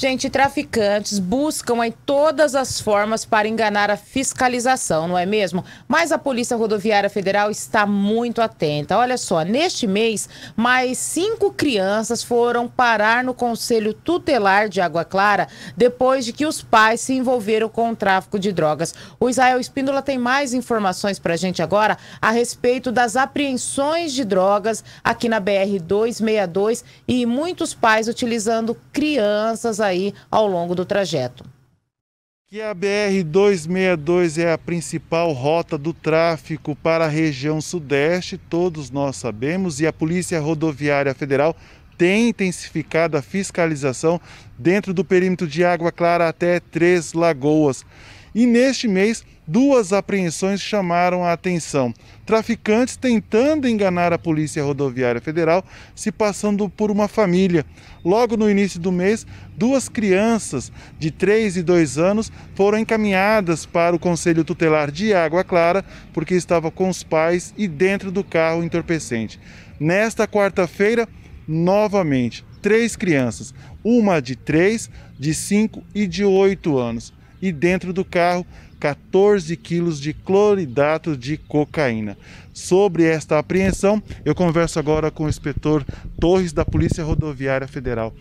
Gente, traficantes buscam aí todas as formas para enganar a fiscalização, não é mesmo? Mas a Polícia Rodoviária Federal está muito atenta. Olha só, neste mês, mais cinco crianças foram parar no Conselho Tutelar de Água Clara depois de que os pais se envolveram com o tráfico de drogas. O Israel Espíndola tem mais informações para a gente agora a respeito das apreensões de drogas aqui na BR 262 e muitos pais utilizando crianças aí ao longo do trajeto. Que a BR-262 é a principal rota do tráfico para a região sudeste, todos nós sabemos, e a Polícia Rodoviária Federal tem intensificado a fiscalização dentro do perímetro de Água Clara até Três Lagoas. E neste mês, duas apreensões chamaram a atenção. Traficantes tentando enganar a Polícia Rodoviária Federal, se passando por uma família. Logo no início do mês, duas crianças de 3 e 2 anos foram encaminhadas para o Conselho Tutelar de Água Clara, porque estava com os pais e dentro do carro entorpecente. Nesta quarta-feira, novamente, três crianças, uma de 3, de 5 e de 8 anos e dentro do carro 14 quilos de cloridato de cocaína. Sobre esta apreensão, eu converso agora com o inspetor Torres da Polícia Rodoviária Federal.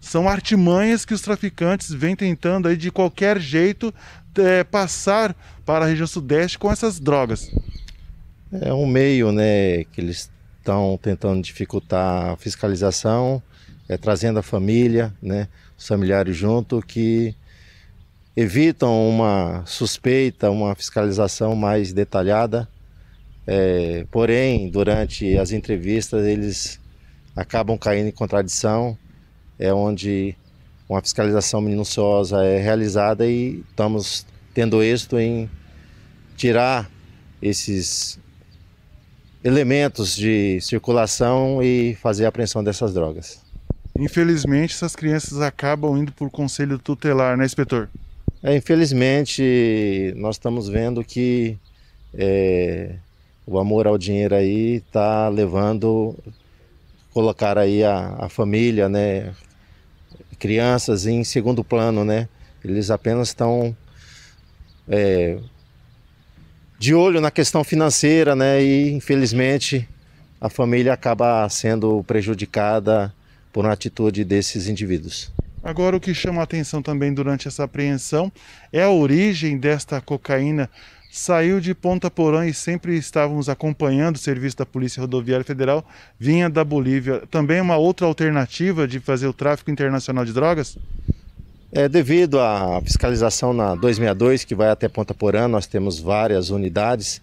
São artimanhas que os traficantes vêm tentando aí de qualquer jeito é, passar para a região sudeste com essas drogas. É um meio, né, que eles estão tentando dificultar a fiscalização, é, trazendo a família, né, os familiares junto, que evitam uma suspeita, uma fiscalização mais detalhada. É, porém, durante as entrevistas, eles acabam caindo em contradição, é onde uma fiscalização minuciosa é realizada e estamos tendo êxito em tirar esses elementos de circulação e fazer a apreensão dessas drogas. Infelizmente, essas crianças acabam indo por conselho tutelar, né, inspetor? É, infelizmente, nós estamos vendo que é, o amor ao dinheiro aí está levando colocar aí a, a, família, né, crianças em segundo plano, né? Eles apenas estão é, de olho na questão financeira, né? E infelizmente a família acaba sendo prejudicada por uma atitude desses indivíduos. Agora, o que chama a atenção também durante essa apreensão é a origem desta cocaína. Saiu de Ponta Porã e sempre estávamos acompanhando o serviço da Polícia Rodoviária Federal, vinha da Bolívia. Também uma outra alternativa de fazer o tráfico internacional de drogas? É, devido à fiscalização na 262, que vai até Ponta Porã, nós temos várias unidades,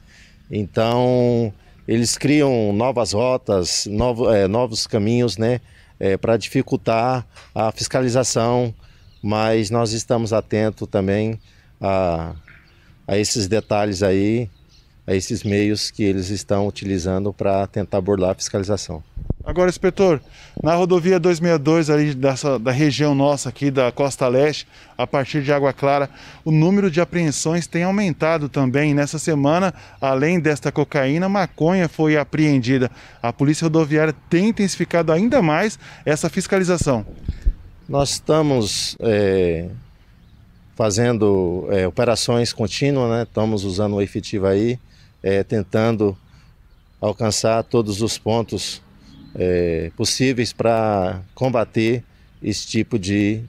então eles criam novas rotas, é, novos caminhos, né? é, para dificultar a fiscalização, mas nós estamos atentos também a, a esses detalhes aí, a esses meios que eles estão utilizando para tentar burlar a fiscalização. Agora, inspetor, na rodovia 262 ali dessa, da região nossa aqui da Costa Leste, a partir de Água Clara, o número de apreensões tem aumentado também. Nessa semana, além desta cocaína, maconha foi apreendida. A Polícia Rodoviária tem intensificado ainda mais essa fiscalização. Nós estamos é, fazendo é, operações contínuas, né? estamos usando o efetivo aí, é, tentando alcançar todos os pontos é, possíveis para combater esse tipo de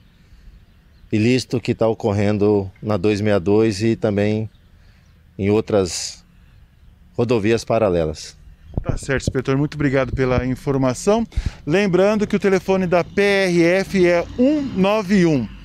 ilícito que está ocorrendo na 262 e também em outras rodovias paralelas. Tá certo, inspetor. Muito obrigado pela informação. Lembrando que o telefone da PRF é 191.